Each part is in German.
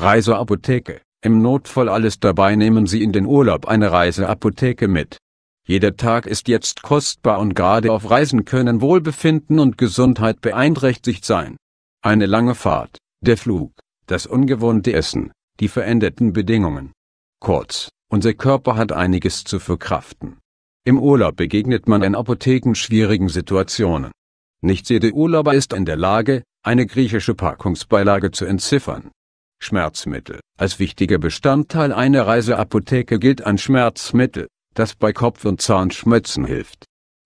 Reiseapotheke. Im Notfall alles dabei nehmen Sie in den Urlaub eine Reiseapotheke mit. Jeder Tag ist jetzt kostbar und gerade auf Reisen können Wohlbefinden und Gesundheit beeinträchtigt sein. Eine lange Fahrt, der Flug, das ungewohnte Essen, die veränderten Bedingungen. Kurz, unser Körper hat einiges zu verkraften. Im Urlaub begegnet man in Apotheken schwierigen Situationen. Nicht jeder Urlauber ist in der Lage, eine griechische Packungsbeilage zu entziffern. Schmerzmittel. Als wichtiger Bestandteil einer Reiseapotheke gilt ein Schmerzmittel, das bei Kopf- und Zahnschmerzen hilft.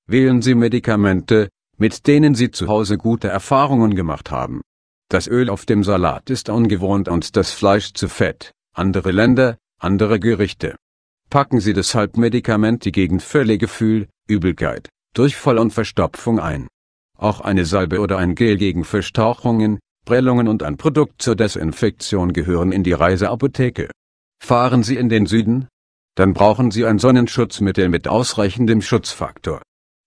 Wählen Sie Medikamente, mit denen Sie zu Hause gute Erfahrungen gemacht haben. Das Öl auf dem Salat ist ungewohnt und das Fleisch zu fett, andere Länder, andere Gerichte. Packen Sie deshalb Medikamente gegen Völlegefühl, Übelkeit, Durchfall und Verstopfung ein. Auch eine Salbe oder ein Gel gegen Verstauchungen, Prellungen und ein Produkt zur Desinfektion gehören in die Reiseapotheke. Fahren Sie in den Süden? Dann brauchen Sie ein Sonnenschutzmittel mit ausreichendem Schutzfaktor.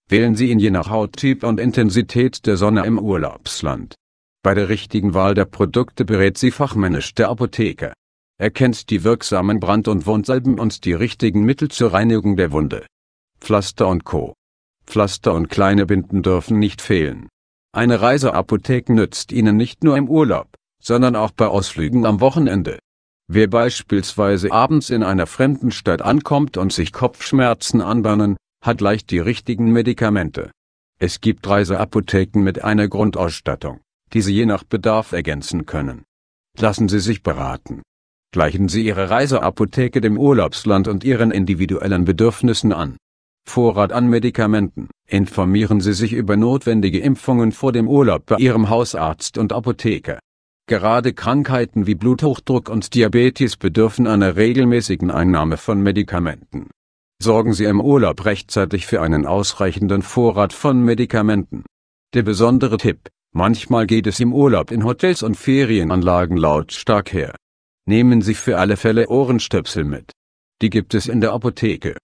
Wählen Sie ihn je nach Hauttyp und Intensität der Sonne im Urlaubsland. Bei der richtigen Wahl der Produkte berät Sie fachmännisch der Apotheker. Er kennt die wirksamen Brand- und Wundsalben und die richtigen Mittel zur Reinigung der Wunde. Pflaster und Co. Pflaster und kleine Binden dürfen nicht fehlen. Eine Reiseapotheke nützt Ihnen nicht nur im Urlaub, sondern auch bei Ausflügen am Wochenende. Wer beispielsweise abends in einer fremden Stadt ankommt und sich Kopfschmerzen anbahnen, hat leicht die richtigen Medikamente. Es gibt Reiseapotheken mit einer Grundausstattung, die Sie je nach Bedarf ergänzen können. Lassen Sie sich beraten. Gleichen Sie Ihre Reiseapotheke dem Urlaubsland und Ihren individuellen Bedürfnissen an. Vorrat an Medikamenten. Informieren Sie sich über notwendige Impfungen vor dem Urlaub bei Ihrem Hausarzt und Apotheke. Gerade Krankheiten wie Bluthochdruck und Diabetes bedürfen einer regelmäßigen Einnahme von Medikamenten. Sorgen Sie im Urlaub rechtzeitig für einen ausreichenden Vorrat von Medikamenten. Der besondere Tipp, manchmal geht es im Urlaub in Hotels und Ferienanlagen lautstark her. Nehmen Sie für alle Fälle Ohrenstöpsel mit. Die gibt es in der Apotheke.